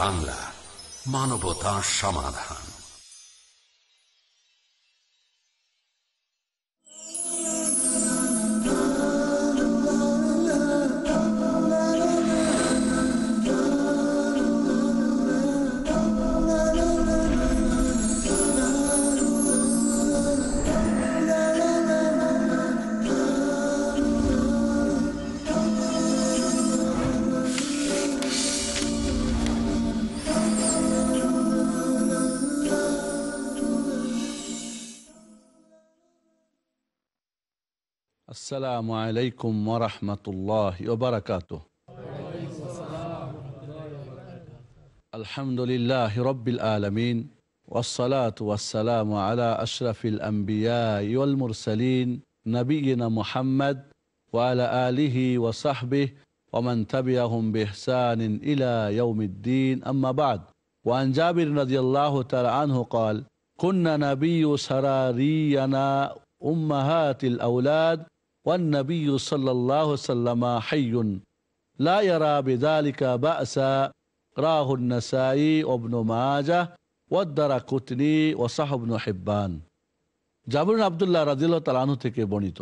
বাংলা মানবতা সমাধান السلام عليكم ورحمة الله وبركاته الحمد لله رب العالمين والصلاة والسلام على أشرف الأنبياء والمرسلين نبينا محمد وعلى آله وصحبه ومن تبعهم بإحسان إلى يوم الدين أما بعد وعن جابر رضي الله تعالى عنه قال كنا نبي سرارينا أمهات الأولاد والنبي صلى الله وسلم حي لا يرى بذلك بأسا راه النسائي وابن ماجه والدرقطني وصح ابن حبان জাবরুন আবদুল্লাহ থেকে বর্ণিত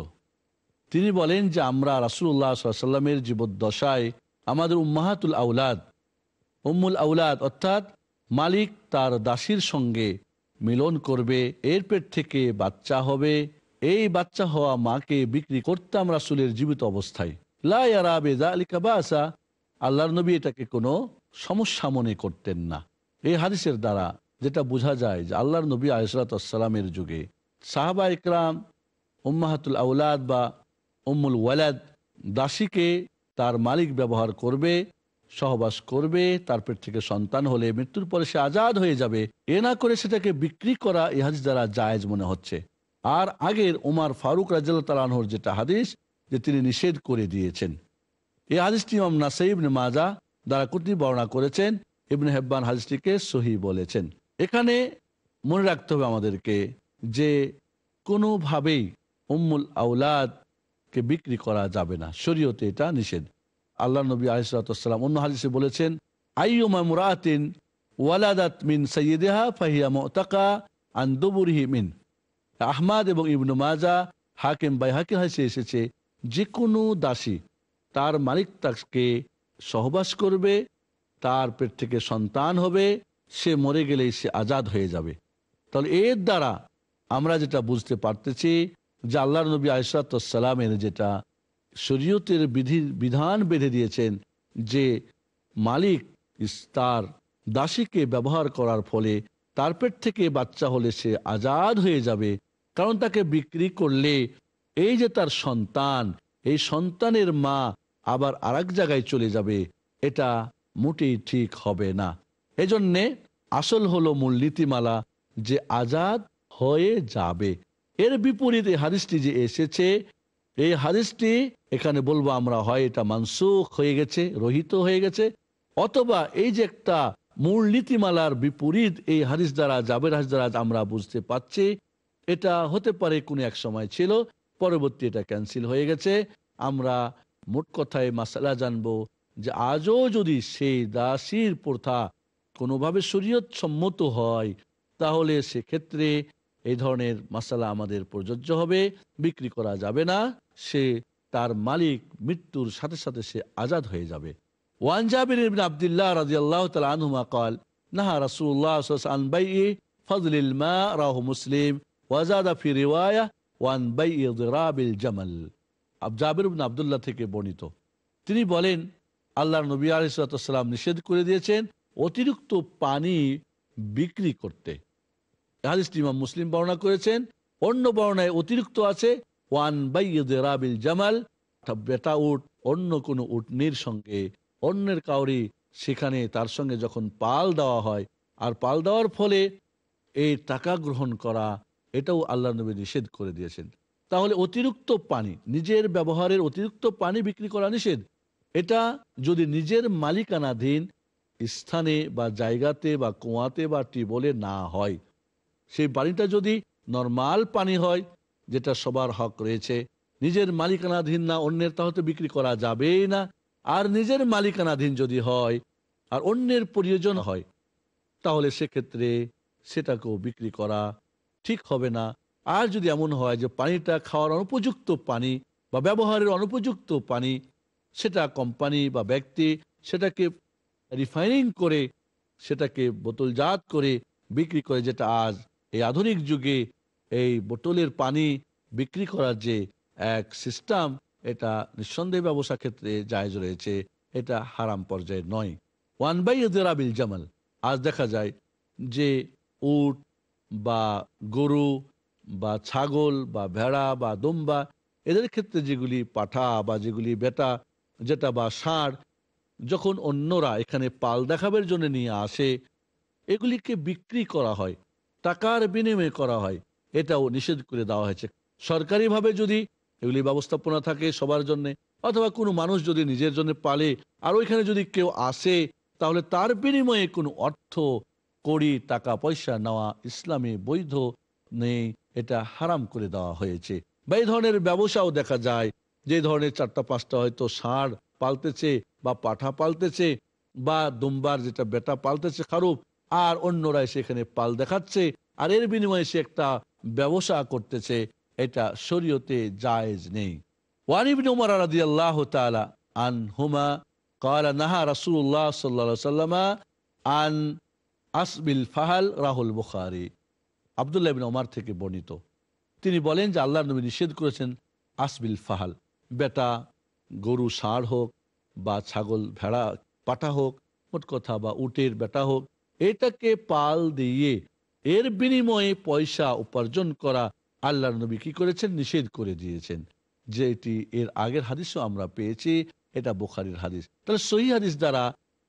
তিনি বলেন যে আমরা রাসুল্লাহ সাল্লামের জীবদ্দশায় আমাদের উম্মাহাতুল আউলাদ উম্মুল আউলাদ অর্থাৎ মালিক তার দাসীর সঙ্গে মিলন করবে এর পেট থেকে বাচ্চা হবে এই বাচ্চা হওয়া মাকে বিক্রি করতাম রাসুলের জীবিত অবস্থায় আল্লাহর নবী এটাকে কোনো সমস্যা মনে করতেন না এই হাদিসের দ্বারা যেটা বোঝা যায় যে আল্লাহর নবী আলিসালাতামের যুগে সাহাবা ইকরাম উম্মাহাতুল আউলাদ বা উম্মুল ওয়ালাদ দাসীকে তার মালিক ব্যবহার করবে সহবাস করবে তার পেট থেকে সন্তান হলে মৃত্যুর পরে সে আজাদ হয়ে যাবে এ না করে সেটাকে বিক্রি করা ইহাজ দ্বারা জায়েজ মনে হচ্ছে আর আগের উমার ফারুক রাজিয়ালহর যেটা হাদিস যে তিনি নিষেধ করে দিয়েছেন এই হাদিসটি ইমাম নাসাই ইবনে মাজা দ্বারা কুটি বর্ণনা করেছেন ইবনে হেব্বান হাদিসটিকে সহি বলেছেন এখানে মনে রাখতে হবে আমাদেরকে যে কোনোভাবেই উম্মুল আউলাদকে বিক্রি করা যাবে না শরীয়তে এটা নিষেধ আল্লাহ নবী আলিসাল্লাম অন্য হাদিসে বলেছেন আইয়ুমা মুরাতিন ওয়ালাদাত মিন সৈয়দেহা ফাহিয়া মোতাকা আন্দবুরহি মিন আহমাদ এবং ইবনু মাজা হাকিম বাই হাকিম হাসি এসেছে যে কোনো দাসী তার মালিক তাকে সহবাস করবে তার পেট থেকে সন্তান হবে সে মরে গেলেই সে আজাদ হয়ে যাবে তাহলে এর দ্বারা আমরা যেটা বুঝতে পারতেছি যে আল্লাহ নবী আসাতামের যেটা শরীয়তের বিধি বিধান বেঁধে দিয়েছেন যে মালিক তার দাসীকে ব্যবহার করার ফলে তার পেট থেকে বাচ্চা হলে সে আজাদ হয়ে যাবে কারণ তাকে বিক্রি করলে এই যে তার সন্তান এই সন্তানের মা আবার আর জায়গায় চলে যাবে এটা মোটেই ঠিক হবে না এজন্যে আসল হলো মূল নীতিমালা যে আজাদ হয়ে যাবে এর বিপরীতে হাদিসটি যে এসেছে এই হাদিসটি এখানে বলবো আমরা হয় এটা মানসুখ হয়ে গেছে রহিত হয়ে গেছে অথবা এই যে একটা মূল নীতিমালার বিপরীত এই হাদিস দ্বারা জাবের হাদিস দ্বারা আমরা বুঝতে পারছি এটা হতে পারে কোনো এক সময় ছিল পরবর্তী এটা ক্যান্সেল হয়ে গেছে আমরা মোট কথায় মাসালা জানবো যে আজও যদি সেই দাসির প্রথা কোনোভাবে শরীয়ত সম্মত হয় তাহলে সেক্ষেত্রে এই ধরনের মাসালা আমাদের প্রযোজ্য হবে বিক্রি করা যাবে না সে তার মালিক মৃত্যুর সাথে সাথে সে আজাদ হয়ে যাবে ওয়ান আবদুল্লাহ রাজি আল্লাহ তালা মুসলিম ওয়াজাদা ওয়ান বাই জামাল আবদুল্লাহ থেকে বর্ণিত তিনি বলেন আল্লাহ নবী আলিসাল্লাম নিষেধ করে দিয়েছেন অতিরিক্ত পানি বিক্রি করতে ইমাম মুসলিম বর্ণনা করেছেন অন্য বর্ণায় অতিরিক্ত আছে ওয়ান বাই রাবিল জামাল বেটা উট অন্য কোনো উটনির সঙ্গে অন্যের কাউরি সেখানে তার সঙ্গে যখন পাল দেওয়া হয় আর পাল দেওয়ার ফলে এই টাকা গ্রহণ করা এটাও আল্লাহ নবী নিষেধ করে দিয়েছেন তাহলে অতিরিক্ত পানি নিজের ব্যবহারের অতিরিক্ত পানি বিক্রি করা নিষেধ এটা যদি নিজের মালিকানাধীন স্থানে বা জায়গাতে বা কুয়াতে বা টিবলে না হয় সেই পানিটা যদি নর্মাল পানি হয় যেটা সবার হক রয়েছে নিজের মালিকানাধীন না অন্যের তাহলে বিক্রি করা যাবেই না আর নিজের মালিকানাধীন যদি হয় আর অন্যের প্রয়োজন হয় তাহলে সেক্ষেত্রে সেটাকেও বিক্রি করা ঠিক হবে না আর যদি এমন হয় যে পানিটা খাওয়ার অনুপযুক্ত পানি বা ব্যবহারের অনুপযুক্ত পানি সেটা কোম্পানি বা ব্যক্তি সেটাকে রিফাইনিং করে সেটাকে বোতলজাত করে বিক্রি করে যেটা আজ এই আধুনিক যুগে এই বোতলের পানি বিক্রি করার যে এক সিস্টেম এটা নিঃসন্দেহ ব্যবসা ক্ষেত্রে জায়জ রয়েছে এটা হারাম পর্যায়ে নয় ওয়ান বাই আবিল জামাল আজ দেখা যায় যে উট বা গরু বা ছাগল বা ভেড়া বা দম্বা এদের ক্ষেত্রে যেগুলি পাঠা বা যেগুলি বেটা যেটা বা সার যখন অন্যরা এখানে পাল দেখাবের জন্য নিয়ে আসে এগুলিকে বিক্রি করা হয় টাকার বিনিময়ে করা হয় এটাও নিষেধ করে দেওয়া হয়েছে সরকারিভাবে যদি এগুলি ব্যবস্থাপনা থাকে সবার জন্য অথবা কোনো মানুষ যদি নিজের জন্য পালে আর ওইখানে যদি কেউ আসে তাহলে তার বিনিময়ে কোনো অর্থ কড়ি টাকা পয়সা নেওয়া ইসলামে বৈধ নেই এটা হারাম করে দেওয়া হয়েছে বা এই ধরনের ব্যবসাও দেখা যায় যে ধরনের চারটা পাঁচটা হয়তো ষাঁড় পালতেছে বা পাঠা পালতেছে বা দুম্বার যেটা বেটা পালতেছে খারুপ আর অন্যরা সেখানে পাল দেখাচ্ছে আর এর বিনিময়ে সে একটা ব্যবসা করতেছে এটা শরীয়তে জায়েজ নেই ওয়ানিবিন উমর রাদি আল্লাহ তালা আন হুমা কালা নাহা রাসুল্লাহ সাল্লা সাল্লামা আন আসবিল ফাহাল রাহুল বুখারি আবদুল্লাহ বিন ওমার থেকে বর্ণিত তিনি বলেন যে আল্লাহ নবী নিষেধ করেছেন আসবিল ফাহাল বেটা গরু ষাঁড় হোক বা ছাগল ভেড়া পাটা হোক মোট কথা বা উটের বেটা হোক এটাকে পাল দিয়ে এর বিনিময়ে পয়সা উপার্জন করা আল্লাহ নবী কি করেছেন নিষেধ করে দিয়েছেন যেটি এর আগের হাদিসও আমরা পেয়েছি এটা বোখারির হাদিস তাহলে সহি হাদিস দ্বারা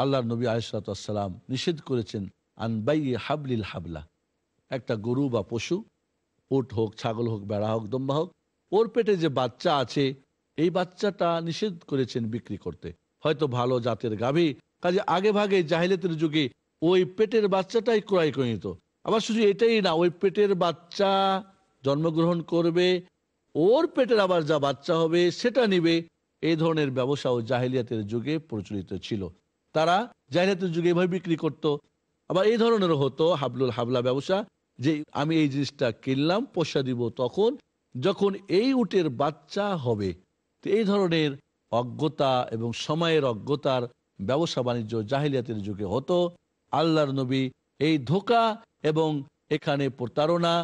আল্লাহ নবী আয়সালাম নিষেধ করেছেন আনবাই হাবলিল হাবলা একটা গরু বা পশু উট হোক ছাগল হোক বেড়া হোক দম্বা হোক ওর পেটে যে বাচ্চা আছে এই বাচ্চাটা নিষেধ করেছেন বিক্রি করতে হয়তো ভালো জাতের গাভী কাজে আগে ভাগে জাহিলাতের যুগে ওই পেটের বাচ্চাটাই ক্রয় করে নিত আবার শুধু এটাই না ওই পেটের বাচ্চা জন্মগ্রহণ করবে ওর পেটের আবার যা বাচ্চা হবে সেটা নিবে এই ধরনের ব্যবসাও জাহিলিয়াতের যুগে প্রচলিত ছিল তারা জাহিলাতের যুগে এভাবে বিক্রি করত। আবার এই ধরনের হতো হাবলুল হাবলা ব্যবসা যে আমি এই জিনিসটা কিনলাম পয়সা দিব তখন যখন এই উটের বাচ্চা হবে তো এই ধরনের অজ্ঞতা এবং সময়ের অজ্ঞতার ব্যবসা বাণিজ্য জাহিলিয়াতের যুগে হতো আল্লাহর নবী এই ধোকা এবং এখানে প্রতারণা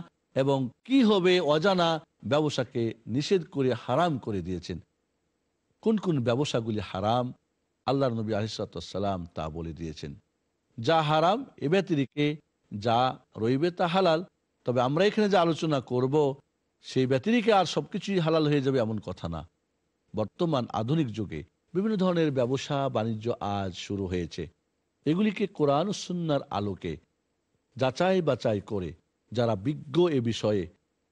এবং কি হবে অজানা ব্যবসাকে নিষেধ করে হারাম করে দিয়েছেন কোন কোন ব্যবসাগুলি হারাম আল্লাহ নবী আলিসালাম তা বলে দিয়েছেন যা হারাম এ ব্যতিরিকে যা রইবে তা হালাল তবে আমরা এখানে যা আলোচনা করব সেই ব্যতিরিকে আর সব কিছুই হালাল হয়ে যাবে এমন কথা না বর্তমান আধুনিক যুগে বিভিন্ন ধরনের ব্যবসা বাণিজ্য আজ শুরু হয়েছে এগুলিকে কোরআন সুন্নার আলোকে যাচাই বাচাই করে যারা বিজ্ঞ এ বিষয়ে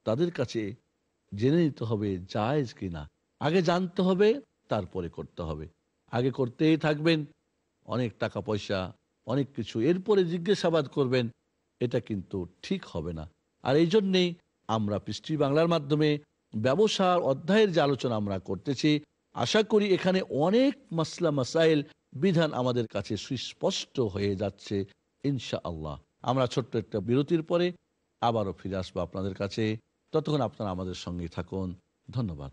তাদের কাছে জেনে নিতে হবে জায়জ কিনা আগে জানতে হবে তারপরে করতে হবে আগে করতেই থাকবেন অনেক টাকা পয়সা অনেক কিছু এরপরে জিজ্ঞাসাবাদ করবেন এটা কিন্তু ঠিক হবে না আর এই জন্যেই আমরা পৃষ্টি বাংলার মাধ্যমে ব্যবসার অধ্যায়ের যে আলোচনা আমরা করতেছি আশা করি এখানে অনেক মাসলা মাসাইল বিধান আমাদের কাছে সুস্পষ্ট হয়ে যাচ্ছে ইনশা আল্লাহ আমরা ছোট্ট একটা বিরতির পরে আবারও ফিরে আসবো আপনাদের কাছে ততক্ষণ আপনারা আমাদের সঙ্গে থাকুন ধন্যবাদ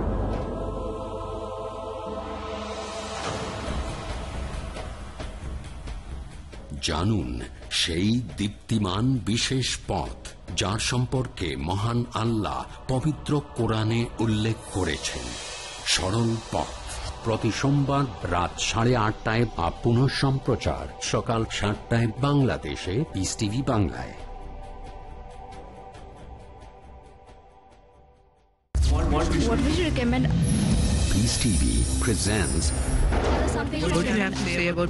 জানুন সেই দীপ্তিমান বিশেষ পথ যার সম্পর্কে মহান আল্লাহ পবিত্র কোরআনে উল্লেখ করেছেন সরল পথ প্রতি সোমবার রাত সাড়ে আটটায় বা পুনঃ সম্প্রচার সকাল সাতটায় বাংলাদেশে পিস টিভি বাংলায় What Peace TV presents. What do you have to say about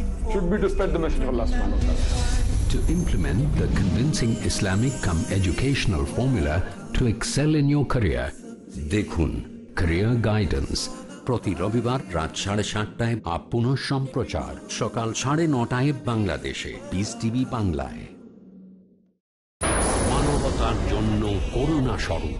should be to spread the message of Allah subhanahu wa ta'ala. To implement the convincing Islamic come educational formula to excel in your career, dekhun Career Guidance প্রতি রবিবার রাত সাড়ে সাতটায় up পুনঃ সম্প্রচার সকাল সাড়ে নটায় বাংলাদেশে পিস টিভি বাংলায় মানবতার জন্য করুণা স্বরূপ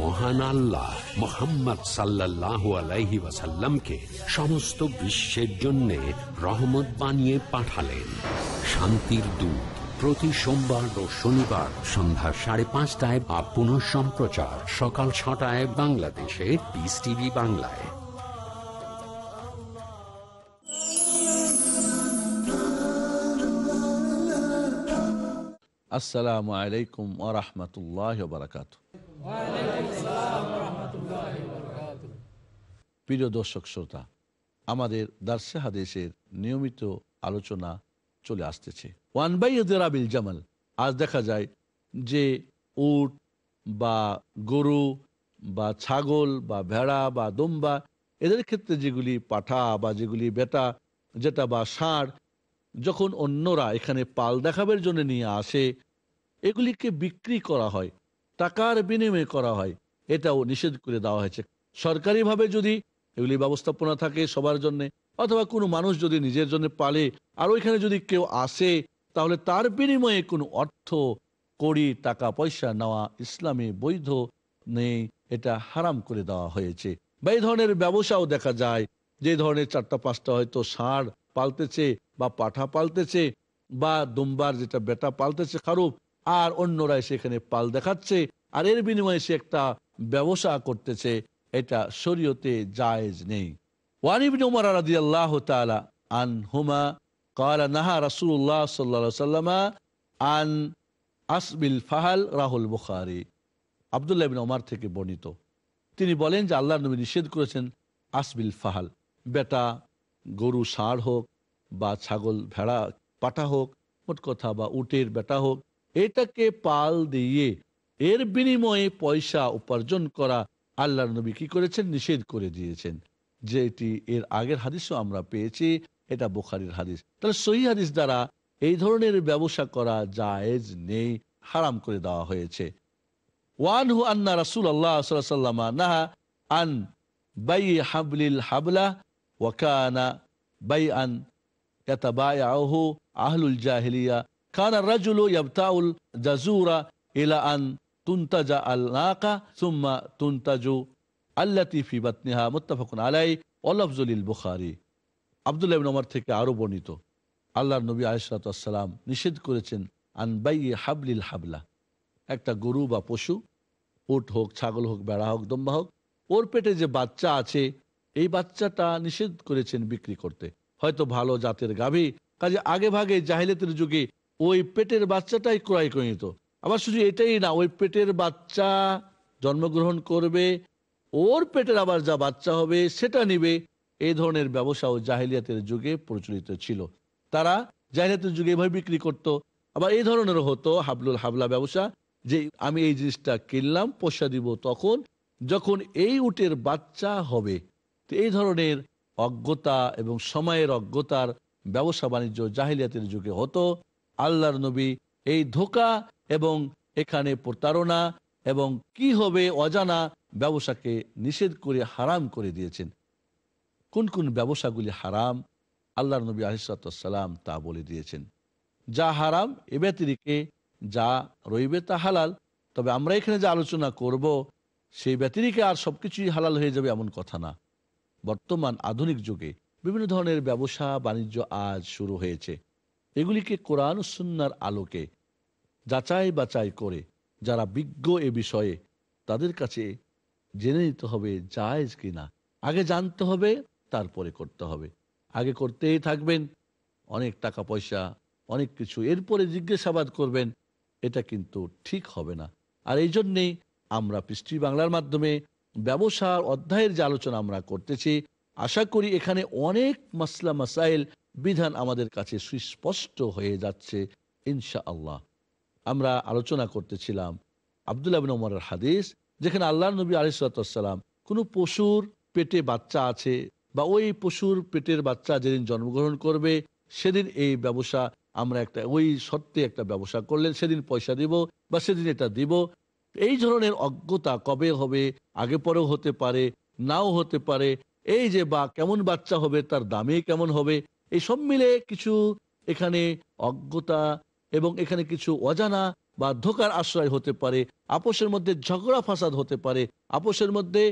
মহান আল্লাহ মোহাম্মদ সাল্লাহ আলাইহি ওয়াসাল্লামকে সমস্ত বিশ্বের জন্য রহমত বানিয়ে পাঠালেন শান্তির দূত প্রতি সোমবার ও শনিবার সন্ধ্যা সাড়ে পাঁচটায় বা পুনঃ সম্প্রচার সকাল ছটায় বাংলাদেশে পিস টিভি বাংলায় আসসালামু আলাইকুম আ রহমতুল্লাহ বারাকাতু প্রিয় দর্শক শ্রোতা আমাদের দার্সে হাদেশের নিয়মিত আলোচনা চলে আসতেছে ওয়ান বাই রাবিল জামাল আজ দেখা যায় যে উট বা গরু বা ছাগল বা ভেড়া বা দম্বা এদের ক্ষেত্রে যেগুলি পাঠা বা যেগুলি বেটা যেটা বা ষাঁড় যখন অন্যরা এখানে পাল দেখাবের জন্য নিয়ে আসে এগুলিকে বিক্রি করা হয় টাকার বিনিময়ে করা হয় এটাও নিষেধ করে দেওয়া হয়েছে সরকারিভাবে যদি এগুলি ব্যবস্থাপনা থাকে সবার জন্য অথবা কোনো মানুষ যদি নিজের জন্য পালে আর ওইখানে যদি কেউ আসে তাহলে তার বিনিময়ে কোনো অর্থ কড়ি টাকা পয়সা নেওয়া ইসলামে বৈধ নেই এটা হারাম করে দেওয়া হয়েছে বা এই ধরনের ব্যবসাও দেখা যায় যে ধরনের চারটা পাঁচটা হয়তো ষাঁড় পালতেছে বা পাঠা পালতেছে বা দুম্বার যেটা বেটা পালতেছে খারুপ আর অন্যরা সেখানে পাল দেখাচ্ছে আর এর বিনিময়ে সে একটা ব্যবসা করতেছে এটা শরীয়তে জায়েজ নেই ওয়ানিবিন উমর আলাদি আল্লাহ তালা আন হুমা কালা নাহা রাসুল্লাহ সাল্লা সাল্লামা আন আসবিল ফাহাল রাহুল বুখারি আবদুল্লাহ বিন ওমার থেকে বর্ণিত তিনি বলেন যে আল্লাহ নবী নিষেধ করেছেন আসবিল ফাহাল বেটা গরু ষাঁড় হোক বা ছাগল ভেড়া পাঠা হোক মোট কথা বা উটের বেটা হোক এটাকে পাল দিয়ে এর বিনিময়ে পয়সা উপার্জন করা আল্লাহ নবী কি করেছেন নিষেধ করে দিয়েছেন যে এটি এর আগের হাদিসও আমরা পেয়েছি এটা বোখারির হাদিস তাহলে সহি হাদিস দ্বারা এই ধরনের ব্যবসা করা জায়েজ নেই হারাম করে দেওয়া হয়েছে ওয়ান হু আন্না রাসুল আল্লাহ সাল্লামা নাহা আন বাই হাবলিল হাবলা আনা বাই আন আহলুল জাহিলিয়া কানা রাজুল ইয়াবতাউল জাজুরা ইলা আন তুন্তাজা আল নাকা সুম্মা তুন্তাজু আল্লাতি ফি বাতনিহা মুত্তাফাকুন আলাই অলফজুল বুখারি আবদুল্লাহ ওমর থেকে আরো বর্ণিত আল্লাহর নবী আয়সালাম নিষেধ করেছেন আনবাই হাবলিল হাবলা একটা গরু বা পশু উট হোক ছাগল হোক বেড়া হোক দম্বা হোক ওর পেটে যে বাচ্চা আছে এই বাচ্চাটা নিষেধ করেছেন বিক্রি করতে হয়তো ভালো জাতের গাভী কাজে আগে ভাগে জাহিলেতের যুগে ওই পেটের বাচ্চাটাই ক্রয় করে নিত আবার শুধু এটাই না ওই পেটের বাচ্চা জন্মগ্রহণ করবে ওর পেটের আবার যা বাচ্চা হবে সেটা নিবে এই ধরনের ব্যবসাও জাহিলিয়াতের যুগে প্রচলিত ছিল তারা জাহিলিয়াতের যুগে এভাবে বিক্রি করত আবার এই ধরনের হতো হাবলুল হাবলা ব্যবসা যে আমি এই জিনিসটা কিনলাম পয়সা দিব তখন যখন এই উটের বাচ্চা হবে তো এই ধরনের অজ্ঞতা এবং সময়ের অজ্ঞতার ব্যবসা বাণিজ্য জাহিলিয়াতের যুগে হতো আল্লাহর নবী এই ধোকা এবং এখানে প্রতারণা এবং কি হবে অজানা ব্যবসাকে নিষেধ করে হারাম করে দিয়েছেন কোন কোন ব্যবসাগুলি হারাম আল্লাহর নবী আহিসাল্লাম তা বলে দিয়েছেন যা হারাম এ ব্যতিরিকে যা রইবে তা হালাল তবে আমরা এখানে যে আলোচনা করব সেই ব্যতিরিকে আর সব কিছুই হালাল হয়ে যাবে এমন কথা না বর্তমান আধুনিক যুগে বিভিন্ন ধরনের ব্যবসা বাণিজ্য আজ শুরু হয়েছে এগুলিকে কোরআন সুন্নার আলোকে যাচাই বাচাই করে যারা বিজ্ঞ এ বিষয়ে তাদের কাছে জেনে নিতে হবে জায়জ কিনা আগে জানতে হবে তারপরে করতে হবে আগে করতেই থাকবেন অনেক টাকা পয়সা অনেক কিছু এরপরে জিজ্ঞাসাবাদ করবেন এটা কিন্তু ঠিক হবে না আর এই জন্যেই আমরা পৃষ্টি বাংলার মাধ্যমে ব্যবসার অধ্যায়ের যে আলোচনা আমরা করতেছি আশা করি এখানে অনেক মাসলা মাসাইল বিধান আমাদের কাছে সুস্পষ্ট হয়ে যাচ্ছে ইনশা আল্লাহ আমরা আলোচনা করতেছিলাম আবদুল্লাহ বিন ওমরের হাদিস যেখানে আল্লাহ নবী আলিসাল্লাম কোনো পশুর পেটে বাচ্চা আছে বা ওই পশুর পেটের বাচ্চা যেদিন জন্মগ্রহণ করবে সেদিন এই ব্যবসা আমরা একটা ওই শর্তে একটা ব্যবসা করলেন সেদিন পয়সা দিব বা সেদিন এটা দিব এই ধরনের অজ্ঞতা কবে হবে আগে পরেও হতে পারে নাও হতে পারে এই যে বা কেমন বাচ্চা হবে তার দামে কেমন হবে এই সব মিলে কিছু এখানে অজ্ঞতা এবং এখানে কিছু অজানা বা ধোকার আশ্রয় হতে পারে আপোষের মধ্যে ঝগড়া ফাসাদ হতে পারে আপোষের মধ্যে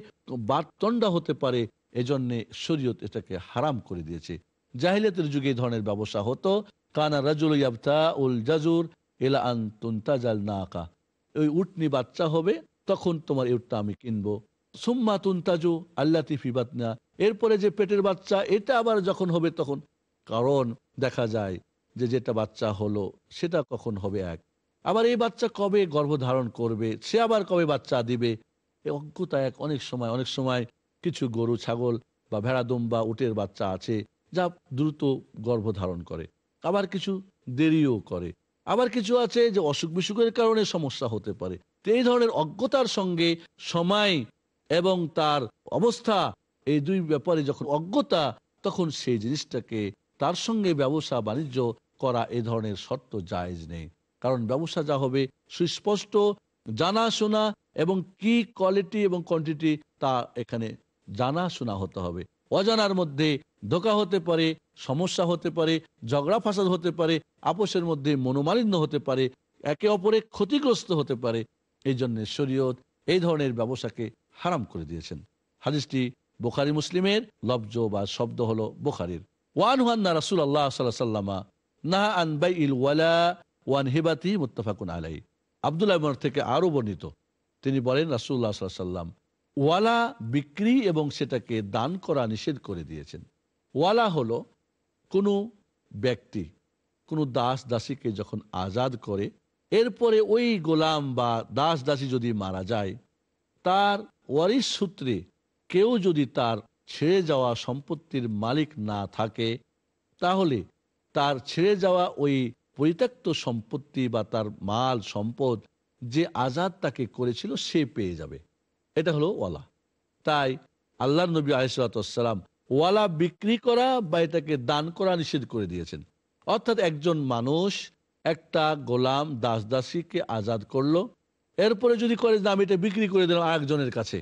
বাতণ্ডা হতে পারে এজন্যে শরীয়ত এটাকে হারাম করে দিয়েছে জাহিলিয়াতের যুগে এই ধরনের ব্যবসা হতো কানা রাজুল ইয়াবতা উল জাজুর এলা আন তুন্তাজাল না আঁকা ওই উটনি বাচ্চা হবে তখন তোমার এই উটটা আমি কিনবো সুম্মা তুন্তাজু আল্লাতি ফিবাতনা এরপরে যে পেটের বাচ্চা এটা আবার যখন হবে তখন কারণ দেখা যায় যে যেটা বাচ্চা হলো সেটা কখন হবে এক আবার এই বাচ্চা কবে গর্ভধারণ করবে সে আবার কবে বাচ্চা দিবে অজ্ঞতা এক অনেক সময় অনেক সময় কিছু গরু ছাগল বা ভেড়া বা উটের বাচ্চা আছে যা দ্রুত গর্ভধারণ করে আবার কিছু দেরিও করে আবার কিছু আছে যে অসুখ বিসুখের কারণে সমস্যা হতে পারে এই ধরনের অজ্ঞতার সঙ্গে সময় এবং তার অবস্থা এই দুই ব্যাপারে যখন অজ্ঞতা তখন সেই জিনিসটাকে তার সঙ্গে ব্যবসা বাণিজ্য করা এ ধরনের শর্ত জায়জ নেই কারণ ব্যবসা যা হবে সুস্পষ্ট জানাশোনা এবং কি কোয়ালিটি এবং কোয়ান্টিটি তা এখানে জানাশোনা হতে হবে অজানার মধ্যে ধোকা হতে পারে সমস্যা হতে পারে ঝগড়া ফাসাদ হতে পারে আপোষের মধ্যে মনোমালিন্য হতে পারে একে অপরে ক্ষতিগ্রস্ত হতে পারে এই জন্য শরীয়ত এই ধরনের ব্যবসাকে হারাম করে দিয়েছেন হাদিসটি বোখারি মুসলিমের লব্জ বা শব্দ হলো বোখারির ওয়ান ইল ওয়ালা ওয়ান মুত্তাফাকুন থেকে আরও বর্ণিত তিনি বলেন রাসুল্লাহ ওয়ালা বিক্রি এবং সেটাকে দান করা নিষেধ করে দিয়েছেন ওয়ালা হলো কোনো ব্যক্তি কোনো দাস দাসীকে যখন আজাদ করে এরপরে ওই গোলাম বা দাস দাসী যদি মারা যায় তার ওয়ারিস সূত্রে কেউ যদি তার ছেড়ে যাওয়া সম্পত্তির মালিক না থাকে তাহলে তার ছেড়ে যাওয়া ওই পরিত্যক্ত সম্পত্তি বা তার মাল সম্পদ যে আজাদ তাকে করেছিল সে পেয়ে যাবে এটা হলো ওয়ালা তাই আল্লাহ নবী আহসালাম ওয়ালা বিক্রি করা বা এটাকে দান করা নিষেধ করে দিয়েছেন অর্থাৎ একজন মানুষ একটা গোলাম দাস দাসীকে আজাদ করলো এরপরে যদি করে আমি এটা বিক্রি করে দিলাম আরেকজনের কাছে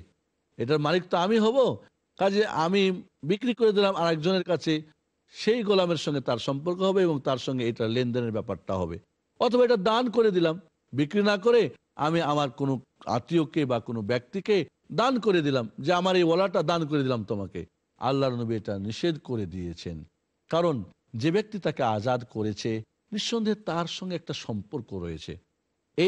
এটার মালিক তো আমি হব কাজে আমি বিক্রি করে দিলাম আরেকজনের কাছে সেই গোলামের সঙ্গে তার সম্পর্ক হবে এবং তার সঙ্গে এটা লেনদেনের ব্যাপারটা হবে অথবা এটা দান করে দিলাম বিক্রি না করে আমি আমার কোনো আত্মীয়কে বা কোনো ব্যক্তিকে দান করে দিলাম যে আমার এই ওলাটা দান করে দিলাম তোমাকে আল্লাহ নবী এটা নিষেধ করে দিয়েছেন কারণ যে ব্যক্তি তাকে আজাদ করেছে নিঃসন্দেহে তার সঙ্গে একটা সম্পর্ক রয়েছে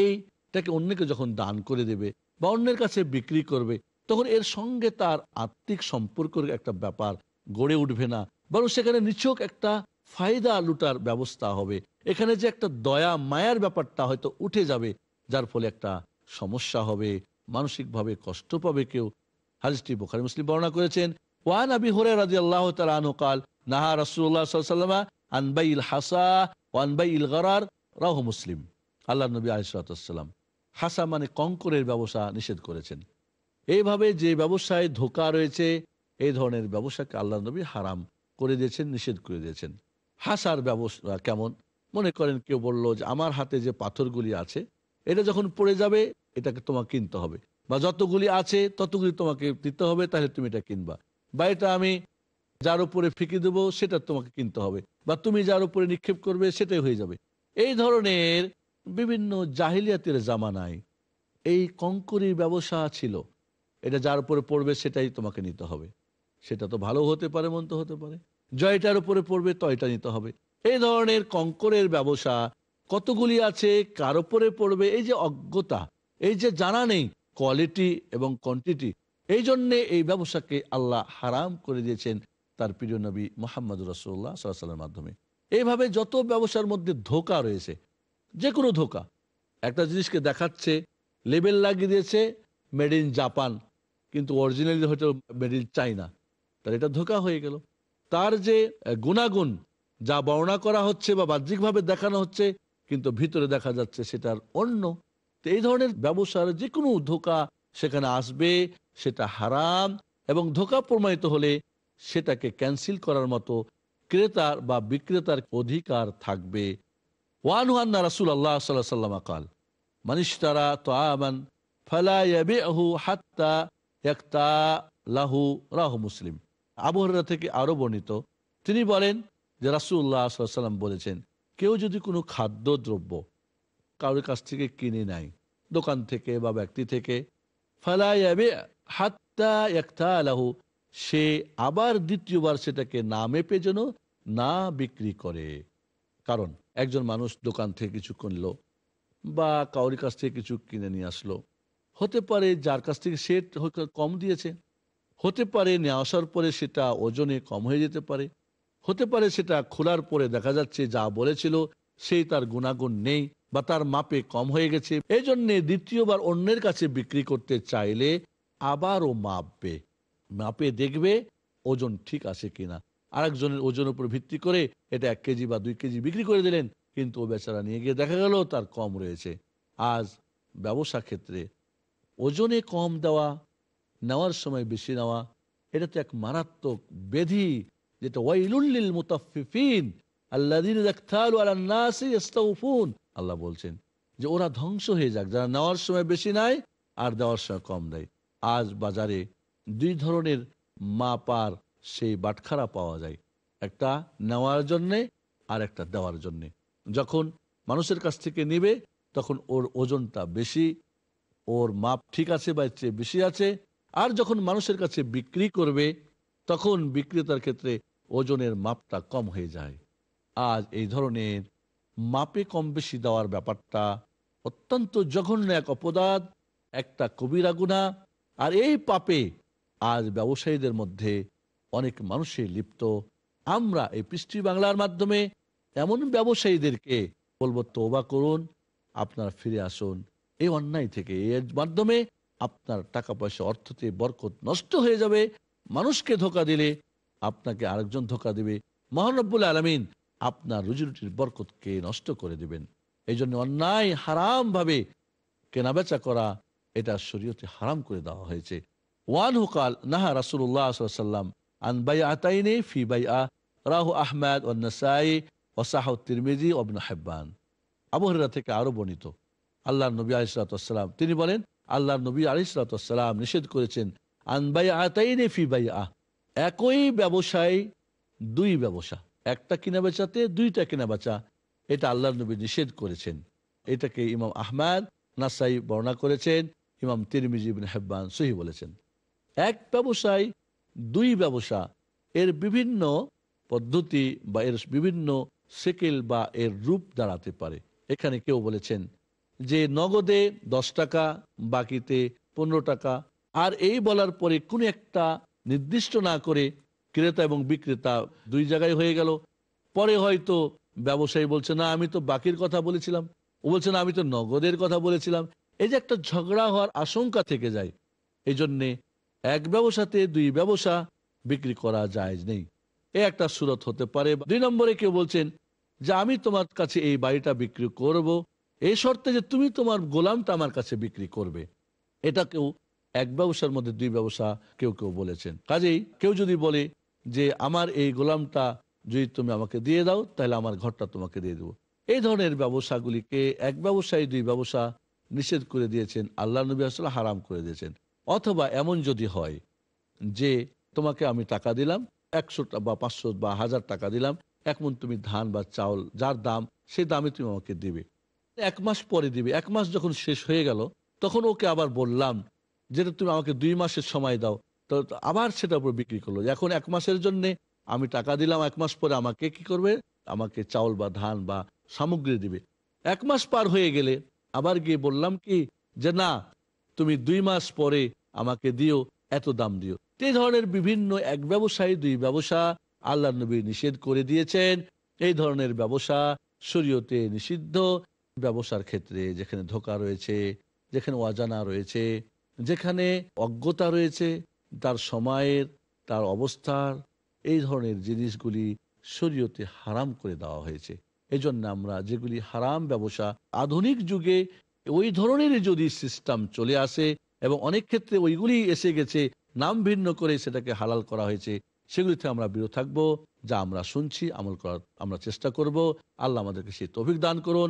এইটাকে অন্যকে যখন দান করে দেবে বা অন্যের কাছে বিক্রি করবে তখন এর সঙ্গে তার আত্মিক সম্পর্কের একটা ব্যাপার গড়ে উঠবে না বরং সেখানে নিচক একটা ফায়দা লুটার ব্যবস্থা হবে এখানে যে একটা দয়া মায়ার ব্যাপারটা হয়তো উঠে যাবে যার ফলে একটা সমস্যা হবে মানসিকভাবে কষ্ট পাবে কেউ হাজিটি বোখারি মুসলিম বর্ণনা করেছেন ওয়ান আবি হরে রাজি আল্লাহ তালু নাহা রাসুল্লাহ সাল্লামা আনবাই ইল হাসা ওয়ানবাই ইল গরার রাহ মুসলিম আল্লাহ নবী আলিসাল্লাম হাসা মানে কঙ্করের ব্যবসা নিষেধ করেছেন এইভাবে যে ব্যবসায় ধোকা রয়েছে এই ধরনের ব্যবসাকে আল্লাহ নবী হারাম করে দিয়েছেন নিষেধ করে দিয়েছেন হাসার ব্যবস্থা কেমন মনে করেন কেউ বললো যে আমার হাতে যে পাথরগুলি আছে এটা যখন পড়ে যাবে এটাকে তোমাকে কিনতে হবে বা যতগুলি আছে ততগুলি তোমাকে দিতে হবে তাহলে তুমি এটা কিনবা বা এটা আমি যার উপরে ফিকে দেবো সেটা তোমাকে কিনতে হবে বা তুমি যার উপরে নিক্ষেপ করবে সেটাই হয়ে যাবে এই ধরনের বিভিন্ন জাহিলিয়াতের জামানায় এই কঙ্করির ব্যবসা ছিল এটা যার উপরে পড়বে সেটাই তোমাকে নিতে হবে সেটা তো ভালো হতে পারে মন্দ হতে পারে জয়টার উপরে পড়বে তয়টা নিতে হবে এই ধরনের কঙ্করের ব্যবসা কতগুলি আছে কার উপরে পড়বে এই যে অজ্ঞতা এই যে জানা নেই কোয়ালিটি এবং কোয়ান্টিটি এই জন্যে এই ব্যবসাকে আল্লাহ হারাম করে দিয়েছেন তার প্রিয় নবী মোহাম্মদ রসুল্লাহ সাল্লামের মাধ্যমে এইভাবে যত ব্যবসার মধ্যে ধোকা রয়েছে যে কোনো ধোকা একটা জিনিসকে দেখাচ্ছে লেবেল লাগিয়ে দিয়েছে মেড ইন জাপান কিন্তু অরিজিনালি হয়তো মেডেল চাই না তার এটা ধোকা হয়ে গেল তার যে গুণাগুণ যা বর্ণনা করা হচ্ছে বা বাহ্যিকভাবে দেখানো হচ্ছে কিন্তু ভিতরে দেখা যাচ্ছে সেটার অন্য তো এই ধরনের ব্যবসার যে কোনো ধোকা সেখানে আসবে সেটা হারাম এবং ধোকা প্রমাণিত হলে সেটাকে ক্যান্সেল করার মতো ক্রেতার বা বিক্রেতার অধিকার থাকবে ওয়ান ওয়ান রাসুল আল্লাহ সাল্লাহ সাল্লাম আকাল মানিস তারা তো আমান ফালাই হাত্তা একতা লাহু রাহ মুসলিম আবহাওয়া থেকে আরও বর্ণিত তিনি বলেন যে রাসুল্লাহাম বলেছেন কেউ যদি কোনো খাদ্য দ্রব্য কারোর কাছ থেকে কিনে নাই দোকান থেকে বা ব্যক্তি থেকে ফেলাইবে হাত্তা একতা লাহু সে আবার দ্বিতীয়বার সেটাকে না মেপে যেন না বিক্রি করে কারণ একজন মানুষ দোকান থেকে কিছু কিনলো বা কাউরি কাছ থেকে কিছু কিনে নিয়ে আসলো হতে পারে যার কাছ থেকে সে কম দিয়েছে হতে পারে নিয়ে আসার পরে সেটা ওজনে কম হয়ে যেতে পারে হতে পারে সেটা খোলার পরে দেখা যাচ্ছে যা বলেছিল সেই তার গুণাগুণ নেই বা তার মাপে কম হয়ে গেছে এই জন্যে দ্বিতীয়বার অন্যের কাছে বিক্রি করতে চাইলে আবারও মাপবে মাপে দেখবে ওজন ঠিক আছে কিনা আরেকজনের ওজন উপর ভিত্তি করে এটা এক কেজি বা দুই কেজি বিক্রি করে দিলেন কিন্তু ও বেচারা নিয়ে গিয়ে দেখা গেল তার কম রয়েছে আজ ব্যবসা ক্ষেত্রে ওজনে কম দেওয়া নেওয়ার সময় বেশি নেওয়া এটা তো এক মারাত্মক বেধি যেটা ওয়াইলুল্লিল মুতাফিফিন আল্লাহ বলছেন যে ওরা ধ্বংস হয়ে যাক যারা নেওয়ার সময় বেশি নাই আর দেওয়ার সময় কম দেয় আজ বাজারে দুই ধরনের মাপার সেই বাটখারা পাওয়া যায় একটা নেওয়ার জন্যে আর একটা দেওয়ার জন্যে যখন মানুষের কাছ থেকে নেবে তখন ওর ওজনটা বেশি ওর মাপ ঠিক আছে বা চেয়ে বেশি আছে আর যখন মানুষের কাছে বিক্রি করবে তখন বিক্রেতার ক্ষেত্রে ওজনের মাপটা কম হয়ে যায় আজ এই ধরনের মাপে কম বেশি দেওয়ার ব্যাপারটা অত্যন্ত জঘন্য এক অপদাদ একটা কবিরা গুণা আর এই পাপে আজ ব্যবসায়ীদের মধ্যে অনেক মানুষে লিপ্ত আমরা এই পৃষ্টি বাংলার মাধ্যমে এমন ব্যবসায়ীদেরকে বলবো তোবা করুন আপনারা ফিরে আসুন এই অন্যায় থেকে এর মাধ্যমে আপনার টাকা পয়সা অর্থতে বরকত নষ্ট হয়ে যাবে মানুষকে ধোকা দিলে আপনাকে আরেকজন ধোকা দেবে মহানব্বুল আলমিন আপনার রুজিরুটির বরকতকে নষ্ট করে দেবেন এই জন্য অন্যায় হারামভাবে কেনাবেচা করা এটা শরীয়তে হারাম করে দেওয়া হয়েছে ওয়ান হুকাল নাহা রাসুল্লাহ সাল্লাম আন বাই আতাইনে ফি বাই আ রাহু আহমেদ ও অসাহ ও অবন হেব্বান থেকে আরও বর্ণিত আল্লাহ নবী আলিসালাম তিনি বলেন আল্লাহ নবী আলিসালাম নিষেধ করেছেন আনবাই আতাইনে ফি বাই আহ একই ব্যবসায় দুই ব্যবসা একটা কিনা বেচাতে দুইটা কিনা বেচা এটা আল্লাহ নবী নিষেধ করেছেন এটাকে ইমাম আহমাদ নাসাই বর্ণনা করেছেন ইমাম তিরমিজি হেব্বান সহি বলেছেন এক ব্যবসায় দুই ব্যবসা এর বিভিন্ন পদ্ধতি বা এর বিভিন্ন সেকেল বা এর রূপ দাঁড়াতে পারে এখানে কেউ বলেছেন যে নগদে দশ টাকা বাকিতে পনেরো টাকা আর এই বলার পরে কোন একটা নির্দিষ্ট না করে ক্রেতা এবং বিক্রেতা দুই জায়গায় হয়ে গেল পরে হয়তো ব্যবসায়ী বলছে না আমি তো বাকির কথা বলেছিলাম ও বলছে না আমি তো নগদের কথা বলেছিলাম এই যে একটা ঝগড়া হওয়ার আশঙ্কা থেকে যায় এই জন্যে এক ব্যবসাতে দুই ব্যবসা বিক্রি করা যায় নেই এ একটা সুরত হতে পারে দুই নম্বরে কেউ বলছেন যে আমি তোমার কাছে এই বাড়িটা বিক্রি করব। এই শর্তে যে তুমি তোমার গোলামটা আমার কাছে বিক্রি করবে এটা কেউ এক ব্যবসার মধ্যে দুই ব্যবসা কেউ কেউ বলেছেন কাজেই কেউ যদি বলে যে আমার এই গোলামটা যদি তুমি আমাকে দিয়ে দাও তাহলে আমার ঘরটা তোমাকে দিয়ে দেবো এই ধরনের ব্যবসাগুলিকে এক ব্যবসায়ী দুই ব্যবসা নিষেধ করে দিয়েছেন আল্লাহ নবী আসলে হারাম করে দিয়েছেন অথবা এমন যদি হয় যে তোমাকে আমি টাকা দিলাম একশো বা পাঁচশো বা হাজার টাকা দিলাম এখন তুমি ধান বা চাউল যার দাম সেই দামে তুমি আমাকে দিবে এক মাস পরে দিবে এক মাস যখন শেষ হয়ে গেল তখন ওকে আবার বললাম যেটা তুমি আমাকে দুই মাসের সময় দাও তো আবার সেটা উপর বিক্রি করলো এখন এক মাসের জন্য আমি টাকা দিলাম এক মাস পরে আমাকে কি করবে আমাকে চাউল বা ধান বা সামগ্রী দিবে এক মাস পার হয়ে গেলে আবার গিয়ে বললাম কি যে না তুমি দুই মাস পরে আমাকে দিও এত দাম দিও এই ধরনের বিভিন্ন এক ব্যবসায়ী দুই ব্যবসা আল্লাহ নবী নিষেধ করে দিয়েছেন এই ধরনের ব্যবসা শরীয়তে নিষিদ্ধ ব্যবসার ক্ষেত্রে যেখানে ধোকা রয়েছে যেখানে অজানা রয়েছে যেখানে অজ্ঞতা রয়েছে তার সময়ের তার অবস্থার এই ধরনের জিনিসগুলি শরীয়তে হারাম করে দেওয়া হয়েছে এজন্য আমরা যেগুলি হারাম ব্যবসা আধুনিক যুগে ওই ধরনের যদি সিস্টেম চলে আসে এবং অনেক ক্ষেত্রে ওইগুলি এসে গেছে নাম ভিন্ন করে সেটাকে হালাল করা হয়েছে সেগুলিতে আমরা বিরত থাকবো যা আমরা শুনছি আমল করার আমরা চেষ্টা করব আল্লাহ আমাদেরকে সেই তভিক দান করুন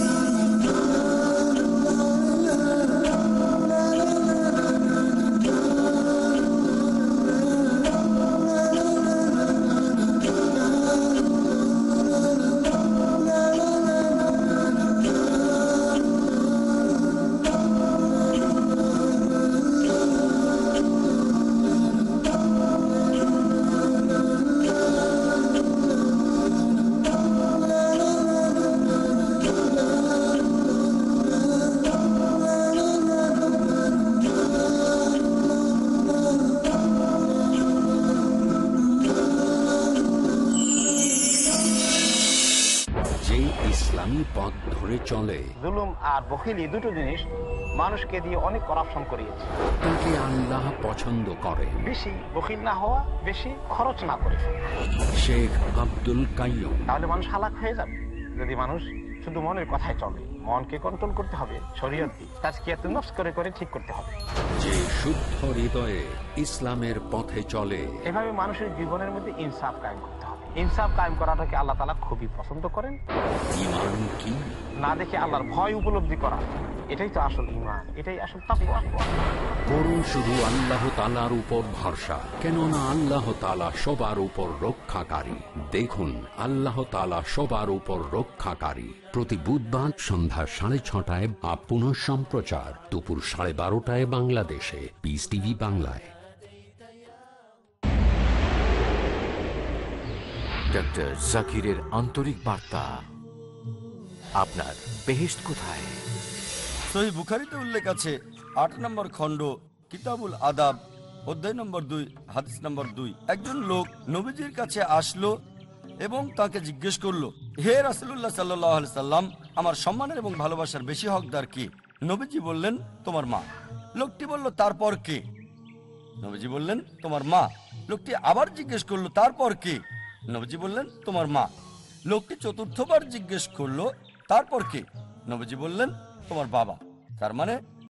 চলে জুলুম আর বখিলি দুটো জিনিস মানুষকে দিয়ে অনেক করাপশন করিয়েছে তাকে আল্লাহ পছন্দ করে বেশি বকিল না হওয়া বেশি খরচ না করে শেখ আব্দুল কাইম তাহলে মানুষ হালাক হয়ে যাবে যদি মানুষ শুধু মনের চলে মনকে কন্ট্রোল করতে হবে করে করে ঠিক করতে হবে যে শুদ্ধ হৃদয়ে ইসলামের পথে চলে এভাবে মানুষের জীবনের মধ্যে ইনসাফ কায়েম করতে হবে ইনসাফ কায়েম করাটাকে আল্লাহ তালা খুবই পছন্দ করেন না দেখে আল্লাহর ভয় উপলব্ধি করা এটাই তো আসল ইমান এটাই আসল করুন শুধু আল্লাহ তালার উপর ভরসা কেননা আল্লাহ তালা সবার উপর রক্ষাকারী দেখুন আল্লাহ তালা সবার উপর রক্ষাকারী প্রতি বুধবার সন্ধ্যা সাড়ে ছটায় আপ পুনঃ সম্প্রচার দুপুর সাড়ে বারোটায় বাংলাদেশে পিস টিভি বাংলায় ডক্টর জাকিরের আন্তরিক বার্তা আপনার বেহেস্ট কোথায় সহি বুখারিতে উল্লেখ আছে আট নম্বর খণ্ড কিতাবুল আদাব অধ্যায় নম্বর দুই হাদিস নম্বর দুই একজন লোক নবীজির কাছে আসলো এবং তাকে জিজ্ঞেস করলো হে রাসুল্লাহ সাল্লাহ সাল্লাম আমার সম্মানের এবং ভালোবাসার বেশি হকদার কি নবীজি বললেন তোমার মা লোকটি বলল তারপর কে নবীজি বললেন তোমার মা লোকটি আবার জিজ্ঞেস করলো তারপর কে নবজি বললেন তোমার মা লোকটি চতুর্থবার জিজ্ঞেস করলো তারপর কে নবজি বললেন তোমার বাবা তার মানে